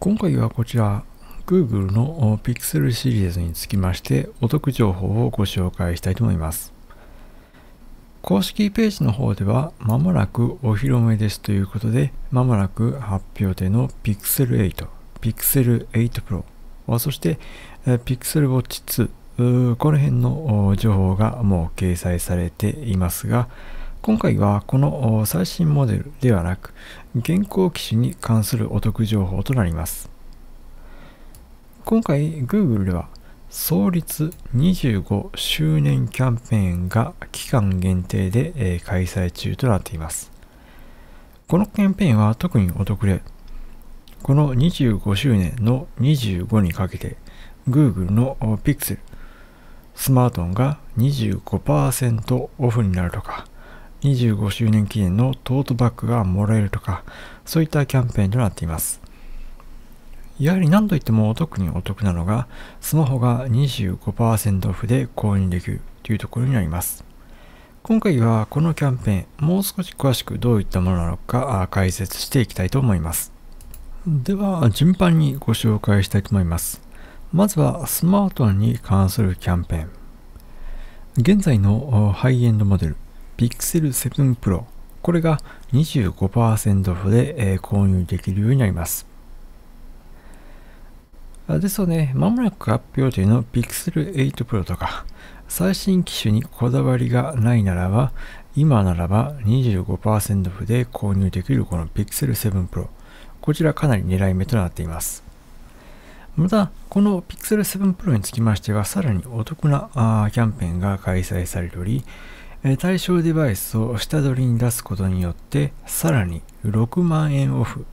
今回はこちら Google の Pixel シリーズにつきましてお得情報をご紹介したいと思います公式ページの方ではまもなくお披露目ですということでまもなく発表での Pixel 8 Pixel 8 Pro そして Pixel Watch 2この辺の情報がもう掲載されていますが、今回はこの最新モデルではなく現行機種に関するお得情報となります今回 Google では創立25周年キャンペーンが期間限定で開催中となっていますこのキャンペーンは特にお得でこの25周年の25にかけて Google の Pixel スマートフォンが25%オフになるとか25周年記念のトートバッグがもらえるとか、そういったキャンペーンとなっています。やはり何と言っても特にお得なのが、スマホが25%オフで購入できるというところになります。今回はこのキャンペーン、もう少し詳しくどういったものなのか解説していきたいと思います。では、順番にご紹介したいと思います。まずは、スマートフォンに関するキャンペーン。現在のハイエンドモデル、Pixel 7 Pro これが25%オフで、え購入できるようになります。ですので、まもなく発表いうの Pixel 8 Pro とか、最新機種にこだわりがないならば、今ならば25%オフで購入できるこの Pixel 7 Pro。こちらかなり狙い目となっています。また、この Pixel 7 Pro につきましては、さらにお得なキャンペーンが開催されており、対象デバイスを下取りに出すことによってさらに6万円オフ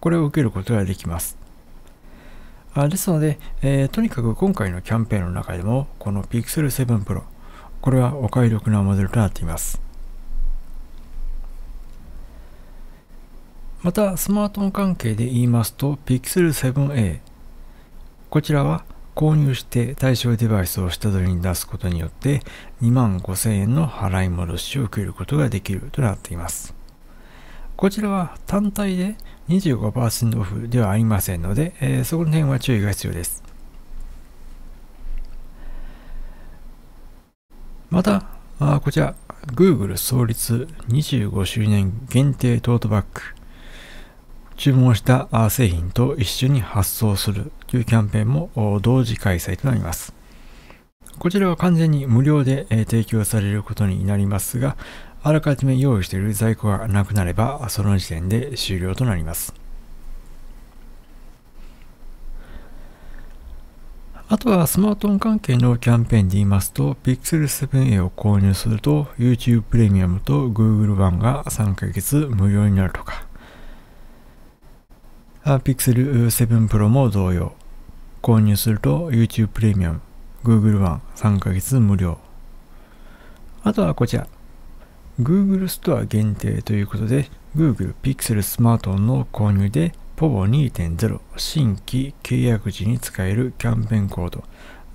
これを受けることができますあですので、えー、とにかく今回のキャンペーンの中でもこの Pixel 7 Pro これはお買い得なモデルとなっていますまたスマートフォン関係で言いますと Pixel 7a こちらは購入して対象デバイスを下取りに出すことによって2万5000円の払い戻しを受けることができるとなっています。こちらは単体で25%オフではありませんので、えー、そこの辺は注意が必要です。また、あこちら、Google 創立25周年限定トートバッグ。注文した製品と一緒に発送するというキャンペーンも同時開催となります。こちらは完全に無料で提供されることになりますが、あらかじめ用意している在庫がなくなれば、その時点で終了となります。あとはスマートフォン関係のキャンペーンで言いますと、Pixel 7a を購入すると YouTube プレミアムと Google 版が3ヶ月無料になるとか、Pixel 7 Pro も同様、購入すると YouTube プレミアム、Google 版3ヶ月無料。あとはこちら。Google ストア限定ということで、Google Pixel スマートフォンの購入で POVO2.0 新規契約時に使えるキャンペーンコード、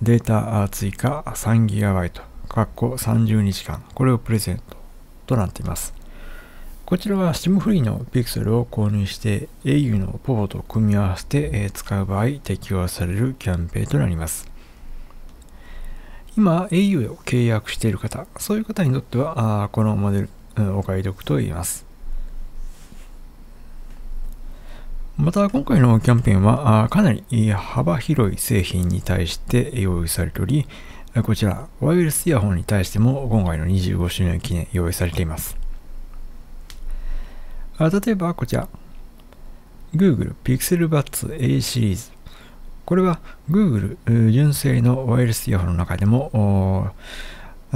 データ追加 3GB、括弧30日間、これをプレゼントとなっています。こちらは SIM フリーのピクセルを購入して au のポ o v と組み合わせて使う場合適用されるキャンペーンとなります。今 au を契約している方、そういう方にとってはこのモデルお買い得と言います。また今回のキャンペーンはかなり幅広い製品に対して用意されており、こちらワイヤレスイヤホンに対しても今回の25周年記念用意されています。例えばこちら。Google Pixel Buds A シリーズ。これは Google 純正のワイヤレスイヤホンの中でも、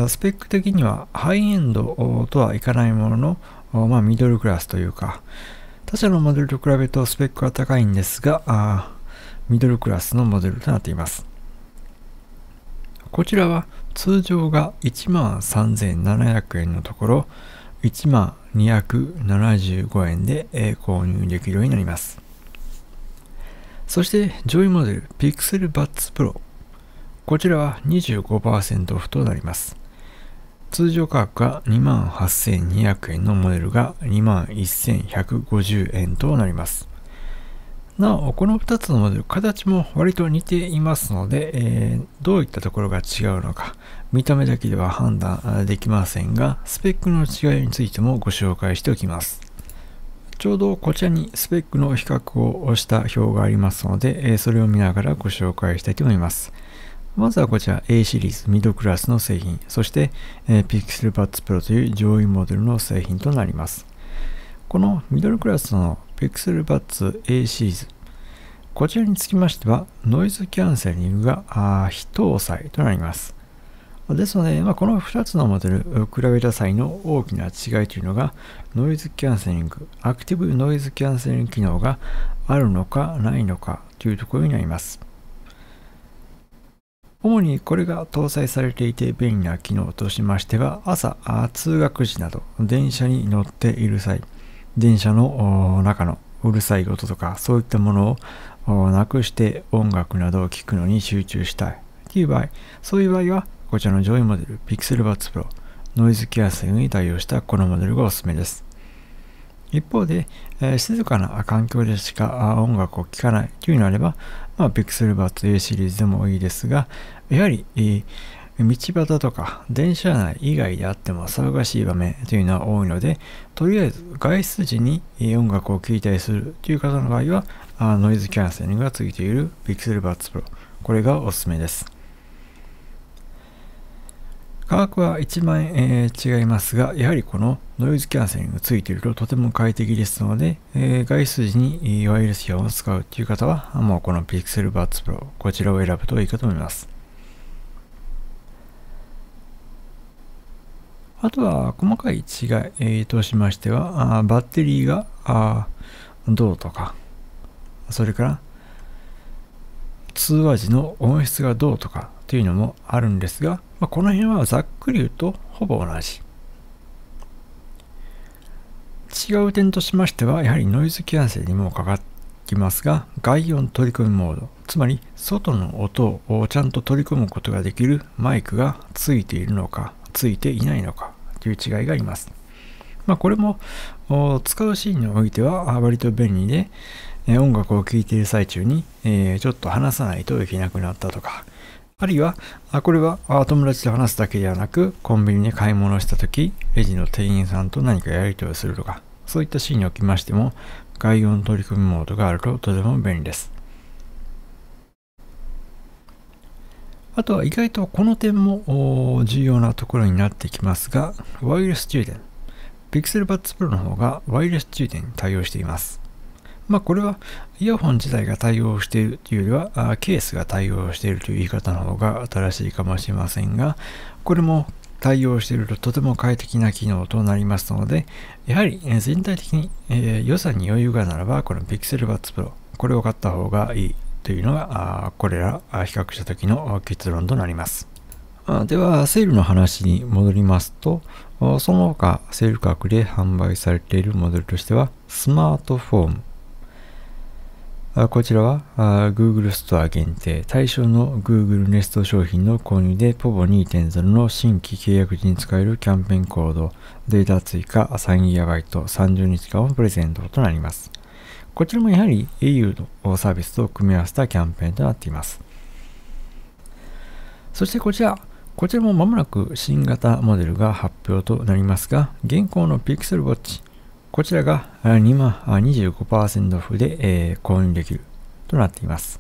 スペック的にはハイエンドとはいかないものの、まあ、ミドルクラスというか、他社のモデルと比べるとスペックは高いんですが、ミドルクラスのモデルとなっています。こちらは通常が13,700円のところ、1万275円で、購入できるようになります。そして上位モデル Pixel Buds Pro こちらは25%オフとなります。通常価格が28,200円のモデルが21,150円となります。なお、この2つのモデル、形も割と似ていますので、えー、どういったところが違うのか、見た目だけでは判断できませんが、スペックの違いについてもご紹介しておきます。ちょうどこちらにスペックの比較をした表がありますので、えそれを見ながらご紹介したいと思います。まずはこちら A シリーズミドクラスの製品、そして、え Pixel Buds Pro という上位モデルの製品となります。このミドルクラスの p i x e l ッツ A シリーズ。こちらにつきましては、ノイズキャンセリングが非搭載となります。ですので、まあ、この2つのモデルを比べた際の大きな違いというのが、ノイズキャンセリング、アクティブノイズキャンセリング機能があるのかないのかというところになります。主にこれが搭載されていて便利な機能としましては、朝、通学時など、電車に乗っている際、電車の中のうるさい音とかそういったものをなくして音楽などを聴くのに集中したいという場合そういう場合はこちらの上位モデル PixelBuds Pro ノイズキャンセングに対応したこのモデルがおすすめです一方で、えー、静かな環境でしか音楽を聴かないというのであれば、まあ、Pixel Buds A シリーズでもいいですが、やはり、えー道端とか電車内以外であっても騒がしい場面というのは多いので、とりあえず外出時に音楽を聴いたりするという方の場合は、あノイズキャンセリングがついている Pixel Buds Pro。これがおすすめです。価格は1万円、えー、違いますが、やはりこのノイズキャンセリングがついているととても快適ですので、えー、外出時にワイヤレス表を使うという方は、もうこの Pixel Buds Pro、こちらを選ぶといいかと思います。あとは細かい違いとしましては、バッテリーがどうとか、それから通話時の音質がどうとかというのもあるんですが、まこの辺はざっくり言うとほぼ同じ。違う点としましては、やはりノイズキャンセルにもかかってきますが、外音取り込みモード、つまり外の音をちゃんと取り込むことができるマイクがついているのか、ついていないのかという違いがあります。まあ、これも使うシーンにおいては割と便利で、え音楽を聴いている最中に、えちょっと話さないといけなくなったとか、あるいは、あこれは友達と話すだけではなく、コンビニで買い物した時、レジの店員さんと何かやり取りをするとか、そういったシーンにおきましても、概要の取り組みモードがあるととても便利です。あとは意外とこの点も重要なところになってきますが、ワイヤレス充電。Pixel Buds Pro の方がワイヤレス充電に対応しています。まあこれはイヤホン自体が対応しているというよりはケースが対応しているという言い方の方が新しいかもしれませんが、これも対応しているととても快適な機能となりますので、やはり全体的に、えー、予算に余裕があるならば、この Pixel Buds Pro、これを買った方がいいというのがこれら比較した時の結論となりますではセールの話に戻りますとその他セール価格で販売されているモデルとしてはスマートフォームこちらは Google ストア限定対象の Google Nest 商品の購入で POVO2.0 の新規契約時に使えるキャンペーンコードデータ追加 3GB30 日間をプレゼントとなりますこちらもやはり au のサービスと組み合わせたキャンペーンとなっています。そしてこちら、こちらもまもなく新型モデルが発表となりますが、現行の Pixel Watch、こちらが2 5オフで、え購入できるとなっています。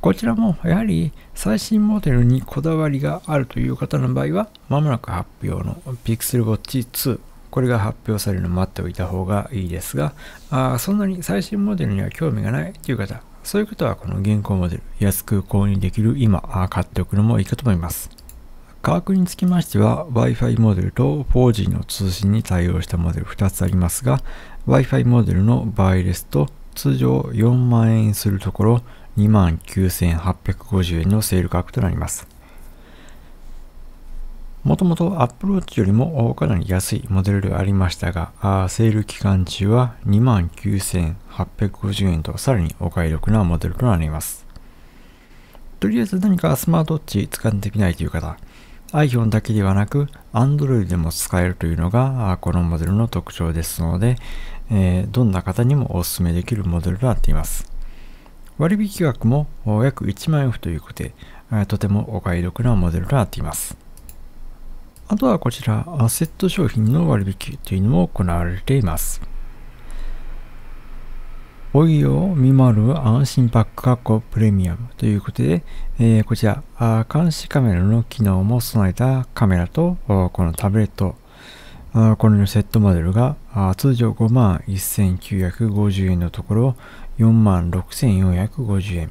こちらもやはり最新モデルにこだわりがあるという方の場合は、まもなく発表の Pixel Watch 2これが発表されるのを待っておいた方がいいですが、あそんなに最新モデルには興味がないという方、そういう方はこの現行モデル、安く購入できる今、買っておくのもいいかと思います。価格につきましては Wi-Fi モデルと 4G の通信に対応したモデル2つありますが Wi-Fi モデルの場合ですと通常4万円するところ2 9850円のセール価格となります。もともとアップローチよりもかなり安いモデルではありましたが、セール期間中は29,850円とさらにお買い得なモデルとなります。とりあえず何かスマートウォッチ使ってみないという方、iPhone だけではなく Android でも使えるというのがこのモデルの特徴ですので、えー、どんな方にもお勧めできるモデルとなっています。割引額も約1万円ということで、とてもお買い得なモデルとなっています。あとはこちら、アセット商品の割引というのも行われています。おいを見回る安心パック加工プレミアムということで、えー、こちらあ、監視カメラの機能も備えたカメラと、このタブレット、あこのセットモデルがあ通常5万1950円のところ4万6450円。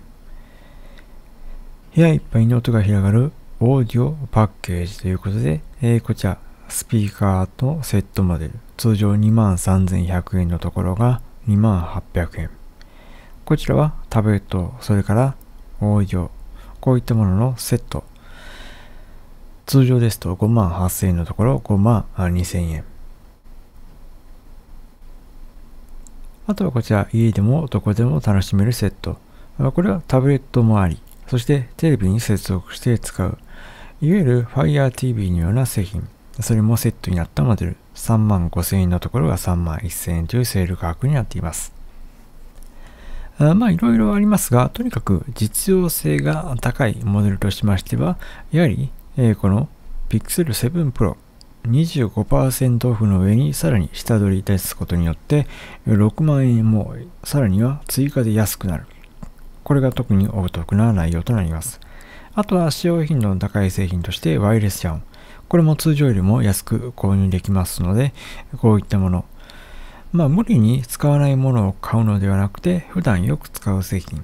部屋いっぱいに音が広がるオーディオパッケージということで、えー、こちら、スピーカーとセットモデル。通常23,100円のところが2800円。こちらはタブレット、それからオーディオ、こういったもののセット。通常ですと58,000円のところ52,000円。あとはこちら、家でもどこでも楽しめるセット。これはタブレットもあり、そしてテレビに接続して使う。いわゆる Fire TV のような製品、それもセットになったモデル、3万5000円のところが3万1000円というセール価格になっています。あまあいろいろありますが、とにかく実用性が高いモデルとしましては、やはり、えー、この Pixel 7 Pro 25%オフの上にさらに下取りいたすことによって6万円もさらには追加で安くなる。これが特にお得な内容となります。あとは使用頻度の高い製品としてワイヤレスチャン。これも通常よりも安く購入できますので、こういったもの。まあ、無理に使わないものを買うのではなくて、普段よく使う製品。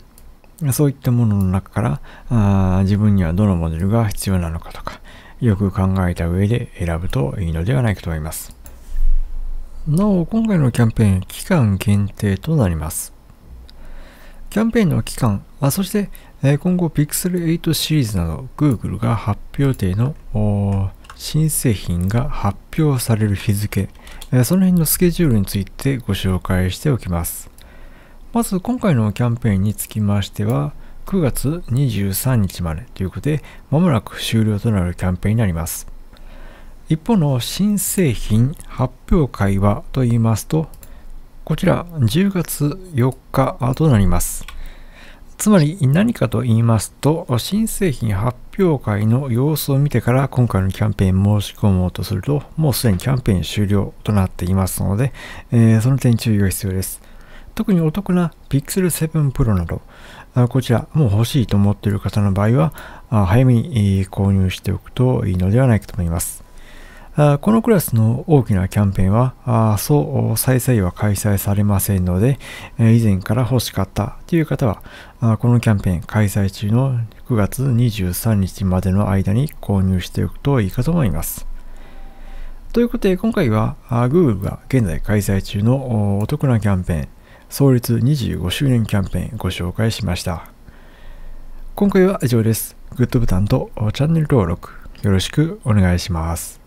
そういったものの中からあ自分にはどのモデルが必要なのかとか、よく考えた上で選ぶといいのではないかと思います。なお、今回のキャンペーン、期間限定となります。キャンペーンの期間、あそして、え今後 Pixel 8シリーズなど Google が発表予定の新製品が発表される日付、えその辺のスケジュールについてご紹介しておきます。まず今回のキャンペーンにつきましては、9月23日までということで、まもなく終了となるキャンペーンになります。一方の新製品発表会はと言いますと、こちら10月4日となります。つまり何かと言いますと、新製品発表会の様子を見てから今回のキャンペーン申し込もうとすると、もうすでにキャンペーン終了となっていますので、えー、その点注意が必要です。特にお得な Pixel 7 Pro など、こちらもう欲しいと思っている方の場合は、早めに購入しておくといいのではないかと思います。このクラスの大きなキャンペーンは、そう再々は開催されませんので、以前から欲しかったという方は、このキャンペーン開催中の9月23日までの間に購入しておくといいかと思います。ということで、今回は Google が現在開催中のお得なキャンペーン、創立25周年キャンペーンご紹介しました。今回は以上です。グッドボタンとチャンネル登録よろしくお願いします。